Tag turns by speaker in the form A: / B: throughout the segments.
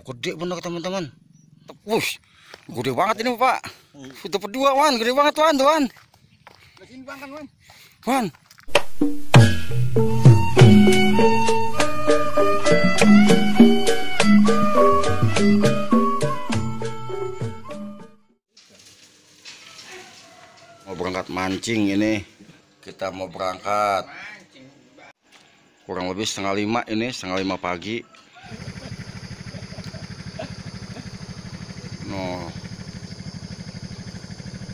A: gede bener teman-teman wush gede banget ini pak udah berdua wan gede banget wan tuan wan wan mau berangkat mancing ini kita mau berangkat kurang lebih setengah lima ini setengah lima pagi no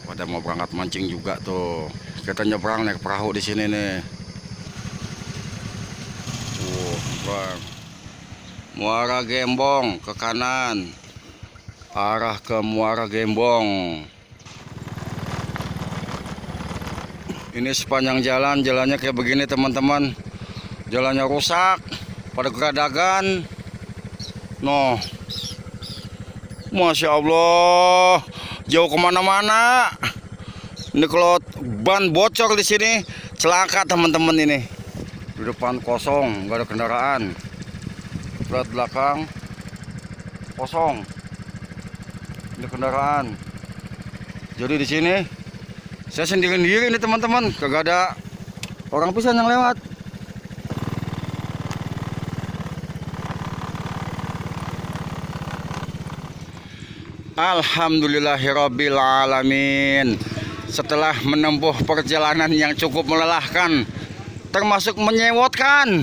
A: pada mau berangkat mancing juga tuh kita nyebrang naik perahu di sini nih wah bang muara gembong ke kanan arah ke muara gembong ini sepanjang jalan jalannya kayak begini teman-teman jalannya rusak pada keradagan noh Masya Allah jauh kemana-mana ini kalau ban bocor di sini celaka teman-teman ini di depan kosong nggak ada kendaraan berat belakang kosong ini kendaraan jadi di sini saya sendiri-sendiri ini teman-teman kagak ada orang pisang yang lewat Alhamdulillahirrabbilalamin Setelah menempuh perjalanan yang cukup melelahkan termasuk menyewotkan.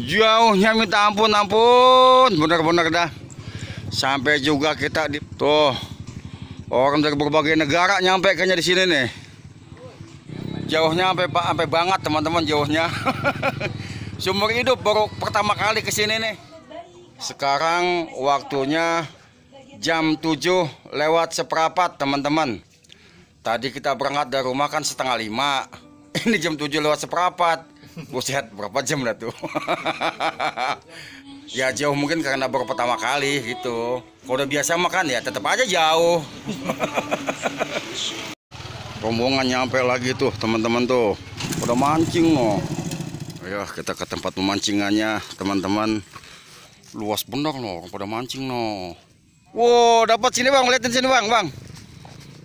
A: Jauhnya minta ampun ampun, benar-benar dah. Sampai juga kita di tuh orang dari berbagai negara nyampe kayaknya di sini nih. Jauhnya sampai Pak sampai banget teman-teman jauhnya. Sumber hidup baru pertama kali ke sini nih. Sekarang waktunya jam 7 lewat seperempat teman-teman tadi kita berangkat dari rumah kan setengah lima ini jam 7 lewat seperempat buset berapa jam lah tuh ya jauh mungkin karena baru pertama kali gitu kalau udah biasa makan ya tetap aja jauh rombongan nyampe lagi tuh teman-teman tuh udah mancing loh ayo ya, kita ke tempat pemancingannya teman-teman luas benar loh pada mancing loh Wow, dapat sini bang, lihatin sini bang, bang.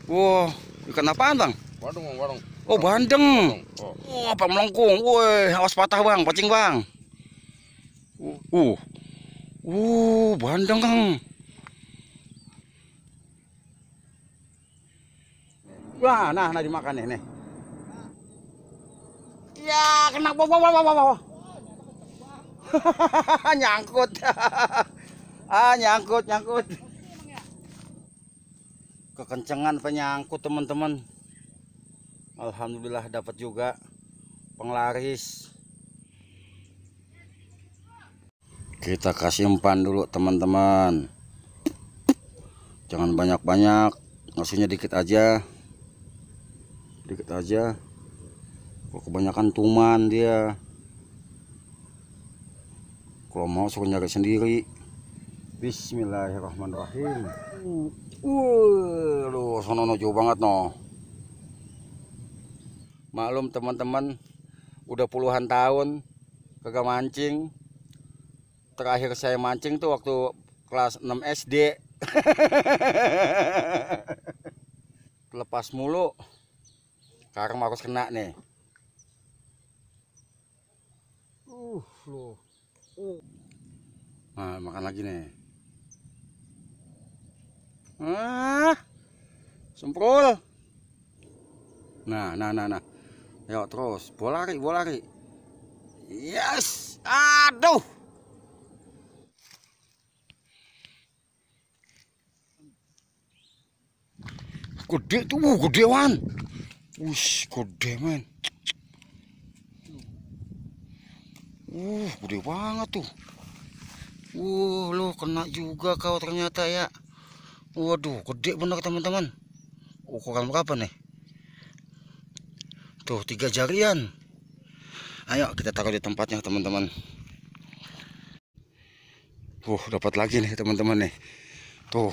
A: Wow, ikan apaan bang? Bandeng, bang, Oh, bandeng. Oh. Wah, Oh, oh apa melengkung? Woi, awas patah bang, pacing bang. Uh, uh, bandeng kang. Wah, nah, nah dimakan nih, nih. Ya, kena bawa, bawa, bawa, bawa. Nyangkut. ah, nyangkut, nyangkut kekencengan penyangkut teman-teman Alhamdulillah dapat juga penglaris kita kasih umpan dulu teman-teman jangan banyak-banyak maksudnya dikit aja dikit aja kok kebanyakan tuman dia kalau mau suruh nyari sendiri Bismillahirrahmanirrahim. Uh, hmm. aduh, sonono jauh banget no. Maklum teman-teman, udah puluhan tahun kagak mancing. Terakhir saya mancing tuh waktu kelas 6 SD. Lepas mulu. Karma harus kena nih. Uh, loh. Uh. Nah, makan lagi nih ah semprul nah nah nah nah yuk terus bolari bolari yes aduh gede tuh uh, gede wan Wush, gede men. Uh, gede banget tuh. Uh, lo kena juga kau ternyata ya waduh gede bener teman-teman oh, ukuran berapa nih tuh tiga jarian ayo kita taruh di tempatnya teman-teman uh dapat lagi nih teman-teman nih tuh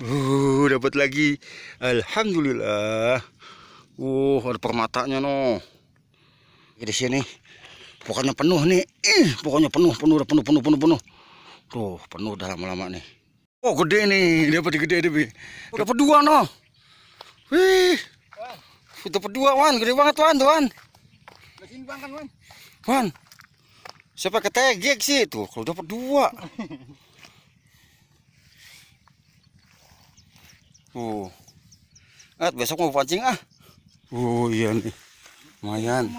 A: uh dapat lagi alhamdulillah uh ada permatanya no di sini pokoknya penuh nih eh, pokoknya penuh penuh penuh penuh penuh penuh tuh penuh udah lama-lama nih Oh gede nih, dapat gede deh. Dapat dua no. Wih. Dapat dua Wan, gede banget Wan, Wan. Lesin kan Wan. Wan. Siapa ketegek sih tuh kalau dapat dua. Uh, At besok mau pancing ah. Oh iya nih. Mayan.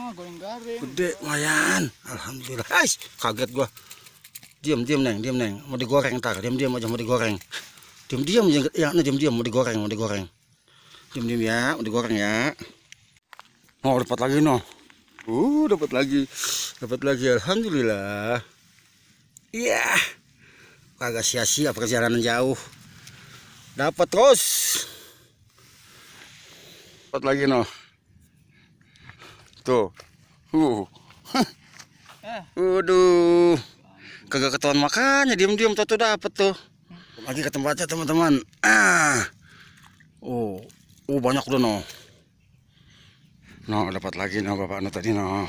A: Gede Mayan, Alhamdulillah. Ais, kaget gua diam diam neng diam neng mau digoreng tar diam diam aja mau digoreng diam diam ya nah, diam diam mau digoreng mau digoreng diam diam ya mau digoreng ya oh dapat lagi no uh dapat lagi dapat lagi alhamdulillah iya yeah. kagak sia-sia perjalanan jauh dapat terus dapat lagi no tuh uh eh. Waduh kagak ketahuan makannya diam-diam tuh dapat tuh lagi ke tempatnya teman-teman ah oh oh banyak udah no no dapat lagi no bapak no tadi no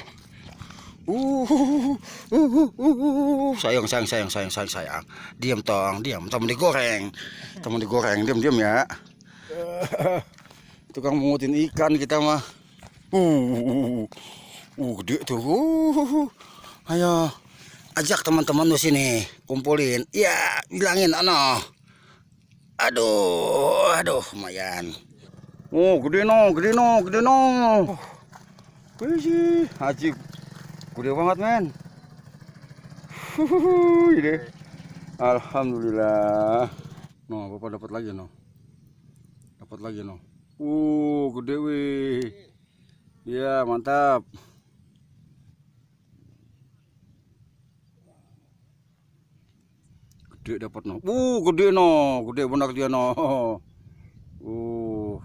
A: uh uh uh, uh, uh, uh, uh, sayang sayang sayang sayang sayang sayang diam tong diam teman digoreng teman digoreng diam diam ya tukang mengutin ikan kita mah uh uh uh, uh gede tuh uh, uh, uh. ayo ajak teman-teman lu sini kumpulin ya bilangin ano aduh aduh lumayan oh gede no gede no gede no oh, iya haji gede banget men gede alhamdulillah no bapak dapat lagi no dapat lagi no uh gede wih ya mantap gede dapat no. Uh, gede no, gede benar dia no. Uh,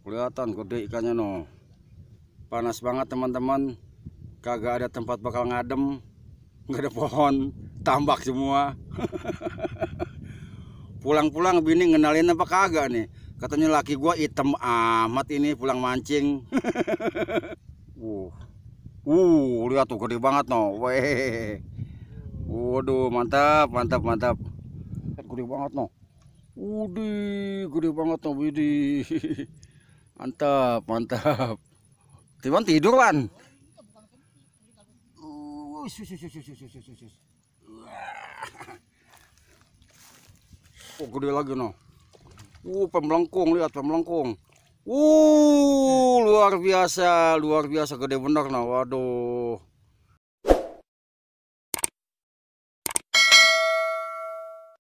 A: kelihatan gede ikannya no. Panas banget teman-teman. Kagak ada tempat bakal ngadem, nggak ada pohon, tambak semua. Pulang-pulang bini ngenalin apa kagak nih? Katanya laki gua item amat ini pulang mancing. uh, uh, lihat tuh gede banget no. Weh. Waduh, mantap, mantap, mantap. Kan gede banget noh. Udih gede banget noh, widi. Mantap, mantap. Tiwan tidur, Wan. Oh, gede lagi noh. Uh, pemelengkung lihat pemelengkung. Uh, luar biasa, luar biasa gede benar nah. Waduh.